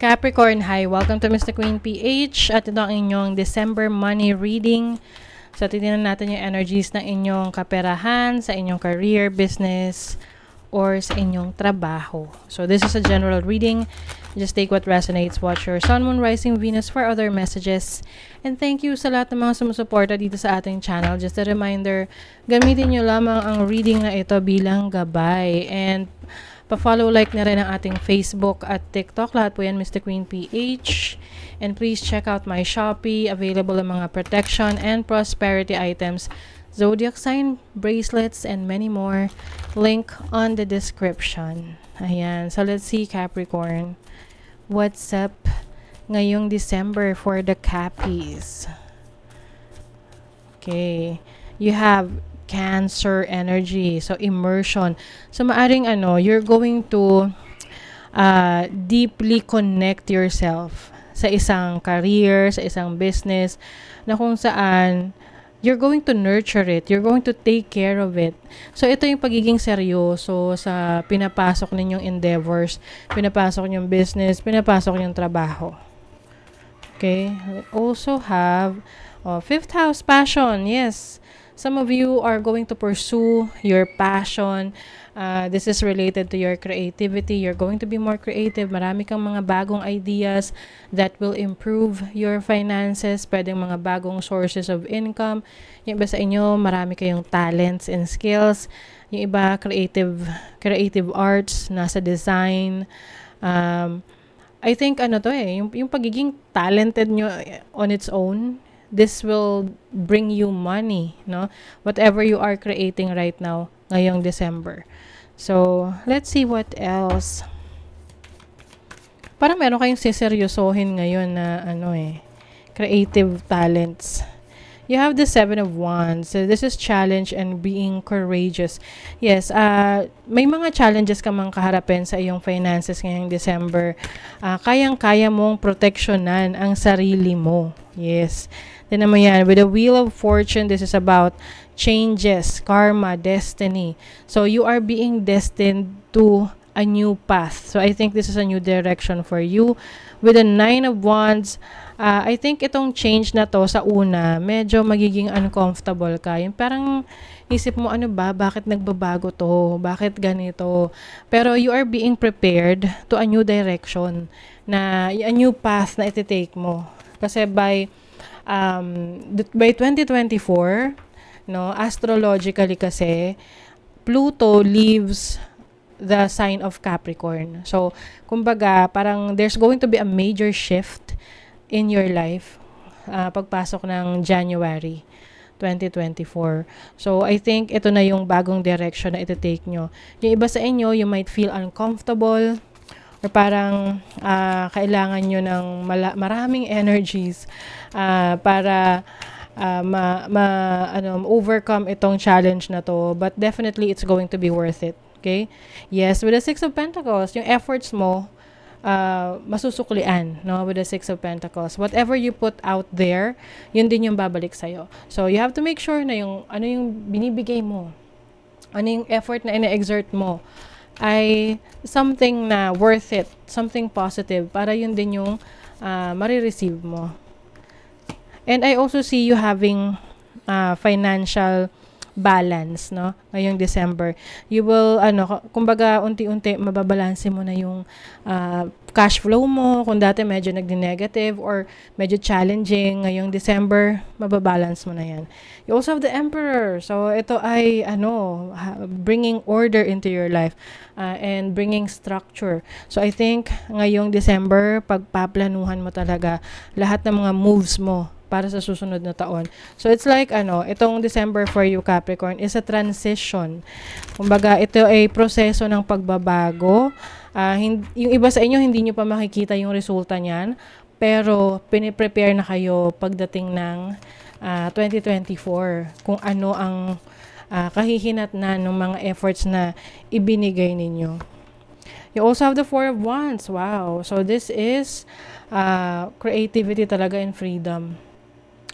Capricorn, hi. Welcome to Mr. Queen PH at ito ang inyong December money reading. So, titignan natin yung energies ng inyong kaperahan, sa inyong career, business, or sa inyong trabaho. So, this is a general reading. Just take what resonates. Watch your Sun, Moon, Rising, Venus for other messages. And thank you sa lahat ng mga sumusuporta dito sa ating channel. Just a reminder, gamitin nyo lamang ang reading na ito bilang gabay. And pa-follow like na rin ang ating Facebook at TikTok. Lahat po yan, Mr. Queen PH. And please check out my Shopee. Available ang mga protection and prosperity items, zodiac sign, bracelets, and many more. Link on the description. Ayan. So, let's see Capricorn. What's up ngayong December for the Cappies? Okay. You have cancer energy. So, immersion. So, maaring ano, you're going to uh, deeply connect yourself sa isang career, sa isang business, na kung saan you're going to nurture it, you're going to take care of it. So, ito yung pagiging seryoso sa pinapasok ninyong endeavors, pinapasok ninyong business, pinapasok ninyong trabaho. Okay? We also have, oh, fifth house, passion, yes. Yes. Some of you are going to pursue your passion. Uh, this is related to your creativity. You're going to be more creative. Marami kang mga bagong ideas that will improve your finances. Pwedeng mga bagong sources of income. Yung iba sa inyo, marami kayong talents and skills. Yung iba, creative, creative arts, nasa design. Um, I think ano to eh, yung, yung pagiging talented nyo on its own this will bring you money, no? Whatever you are creating right now ngayong December. So, let's see what else. Para meron kayong siseryosohin ngayon na ano eh, creative talents. You have the Seven of Wands. So, this is challenge and being courageous. Yes, uh, may mga challenges ka mang kaharapin sa iyong finances ngayong December. Uh, Kayang-kaya mong proteksyonan ang sarili mo. Yes. Tinan mo yan. With the Wheel of Fortune, this is about changes, karma, destiny. So, you are being destined to a new path. So, I think this is a new direction for you. With the Nine of Wands, uh, I think itong change na to sa una, medyo magiging uncomfortable ka. Yung parang isip mo, ano ba, bakit nagbabago to? Bakit ganito? Pero you are being prepared to a new direction, na a new path na iti-take mo. Kasi by um, by 2024, no, astrologically kasi, Pluto leaves the sign of Capricorn. So, kumbaga, parang there's going to be a major shift in your life uh, pagpasok ng January 2024. So, I think ito na yung bagong direction na iti-take nyo. Yung iba sa inyo, you might feel uncomfortable or parang uh, kailangan nyo ng mala- maraming energies uh, para uh, ma, ma ano overcome itong challenge na to but definitely it's going to be worth it okay yes with the six of pentacles yung efforts mo uh, masusuklian no with the six of pentacles whatever you put out there yun din yung babalik sa so you have to make sure na yung ano yung binibigay mo ano yung effort na ina-exert mo ay something na worth it, something positive para yun din yung uh, marireceive mo. And I also see you having uh, financial balance, no? Ngayong December. You will, ano, kumbaga, unti-unti mababalanse mo na yung uh, cash flow mo. Kung dati medyo nagdi-negative or medyo challenging, ngayong December, mababalance mo na yan. You also have the Emperor. So, ito ay, ano, bringing order into your life uh, and bringing structure. So, I think ngayong December, pagpaplanuhan mo talaga lahat ng mga moves mo para sa susunod na taon. So it's like ano, itong December for you Capricorn is a transition. Kumbaga, ito ay proseso ng pagbabago. Uh, ah, hindi, yung iba sa inyo hindi niyo pa makikita yung resulta niyan, pero pini-prepare na kayo pagdating ng uh, ah, 2024 kung ano ang uh, kahihinat na ng mga efforts na ibinigay ninyo. You also have the Four of Wands. Wow. So this is uh, creativity talaga and freedom.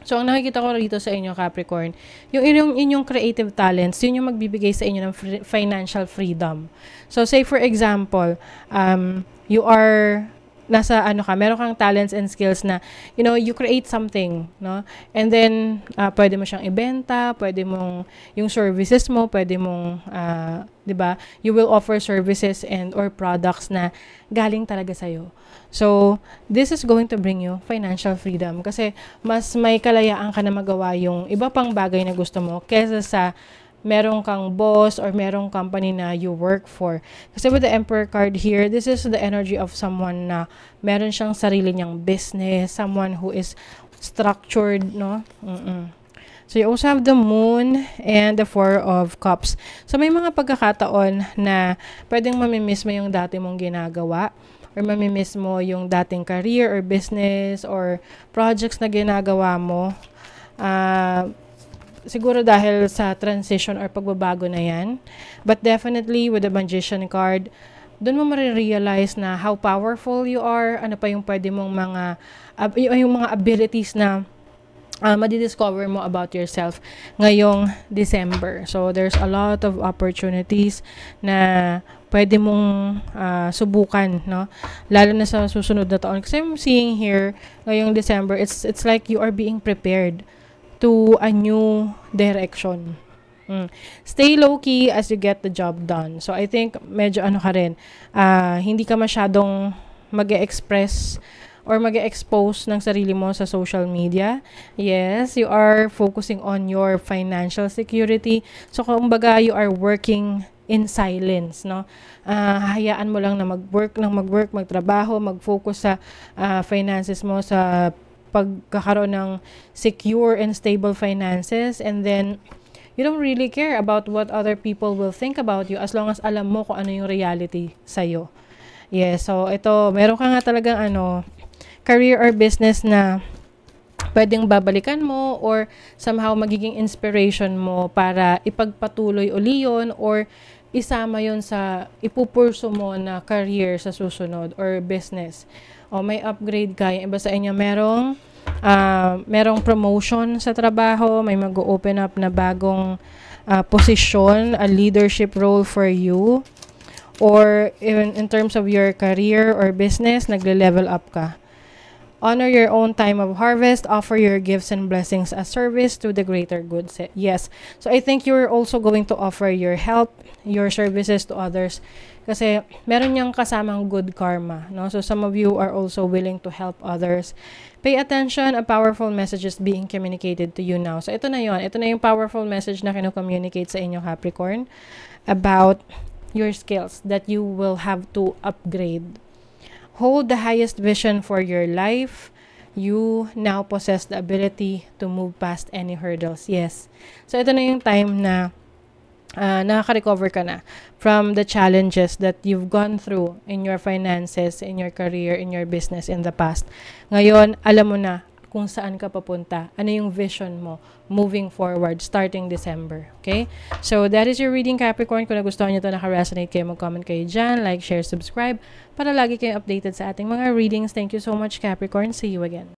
So, ang nakikita ko rito sa inyo, Capricorn, yung inyong, inyong creative talents, yun yung magbibigay sa inyo ng free, financial freedom. So, say for example, um, you are nasa ano ka, meron kang talents and skills na, you know, you create something, no? And then, uh, pwede mo siyang ibenta, pwede mong, yung services mo, pwede mong, uh, di ba, you will offer services and or products na galing talaga sa'yo. So, this is going to bring you financial freedom kasi mas may kalayaan ka na magawa yung iba pang bagay na gusto mo kesa sa meron kang boss or merong company na you work for. Kasi with the Emperor card here, this is the energy of someone na meron siyang sarili niyang business, someone who is structured, no? Mm-mm. So, you also have the moon and the four of cups. So, may mga pagkakataon na pwedeng mamimiss mo yung dati mong ginagawa or mamimiss mo yung dating career or business or projects na ginagawa mo. Uh, siguro dahil sa transition or pagbabago na yan. But definitely, with the Magician card, doon mo marirealize na how powerful you are, ano pa yung pwede mong mga, uh, yung mga abilities na uh, madidiscover mo about yourself ngayong December. So, there's a lot of opportunities na pwede mong uh, subukan, no? Lalo na sa susunod na taon. Kasi I'm seeing here, ngayong December, it's, it's like you are being prepared to a new direction. Mm. Stay low-key as you get the job done. So, I think medyo ano ka rin, uh, hindi ka masyadong mag express or mag expose ng sarili mo sa social media. Yes, you are focusing on your financial security. So, kumbaga, you are working in silence, no? Uh, hayaan mo lang na mag-work ng mag-work, magtrabaho, mag-focus sa uh, finances mo, sa pagkakaroon ng secure and stable finances and then you don't really care about what other people will think about you as long as alam mo kung ano yung reality sa sa'yo. Yeah, so ito, meron ka nga talagang ano, career or business na pwedeng babalikan mo or somehow magiging inspiration mo para ipagpatuloy uli yon or isama yon sa ipupurso mo na career sa susunod or business. O may upgrade ka, yung iba sa inyo merong uh, merong promotion sa trabaho, may mag-open up na bagong uh, ah, position, a leadership role for you, or even in terms of your career or business, nagle-level up ka. Honor your own time of harvest, offer your gifts and blessings as service to the greater good. Yes. So I think you're also going to offer your help, your services to others. Kasi meron niyang kasamang good karma. No? So some of you are also willing to help others. Pay attention a powerful message is being communicated to you now. So ito na yon Ito na yung powerful message na kino-communicate sa inyo Capricorn about your skills that you will have to upgrade. Hold the highest vision for your life you now possess the ability to move past any hurdles. Yes. So, ito na yung time na uh, nakaka-recover ka na from the challenges that you've gone through in your finances, in your career, in your business in the past. Ngayon, alam mo na kung saan ka papunta. Ano yung vision mo moving forward starting December. Okay? So, that is your reading Capricorn. Kung nagustuhan nyo to naka-resonate kayo, mag-comment kayo dyan. Like, share, subscribe para lagi kayo updated sa ating mga readings. Thank you so much Capricorn. See you again.